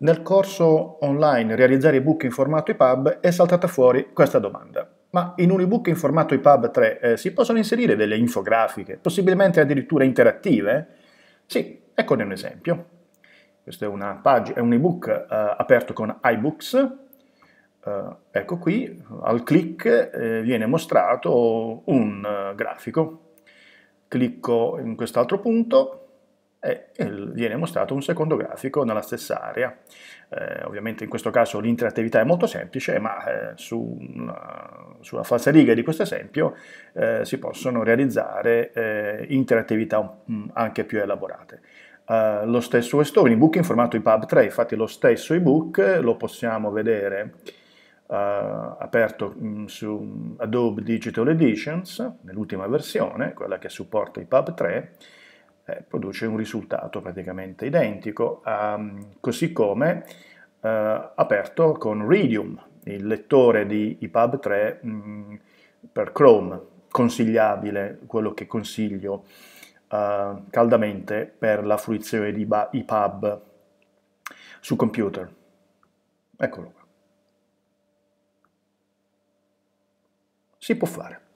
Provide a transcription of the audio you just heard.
Nel corso online Realizzare ebook in formato EPUB è saltata fuori questa domanda. Ma in un ebook in formato EPUB 3 eh, si possono inserire delle infografiche, possibilmente addirittura interattive? Sì, eccone un esempio. Questo è, è un ebook eh, aperto con iBooks. Eh, ecco qui, al clic eh, viene mostrato un eh, grafico. Clicco in quest'altro punto e viene mostrato un secondo grafico nella stessa area. Eh, ovviamente in questo caso l'interattività è molto semplice, ma eh, su una, sulla falsariga di questo esempio eh, si possono realizzare eh, interattività mm, anche più elaborate. Eh, lo stesso e ebook in formato EPUB 3, infatti lo stesso ebook lo possiamo vedere eh, aperto mh, mm, su Adobe Digital Editions, nell'ultima versione, quella che supporta EPUB 3, eh, produce un risultato praticamente identico, um, così come uh, aperto con Readium, il lettore di EPUB 3 mh, per Chrome, consigliabile, quello che consiglio uh, caldamente per la fruizione di EPUB su computer. Eccolo qua. Si può fare.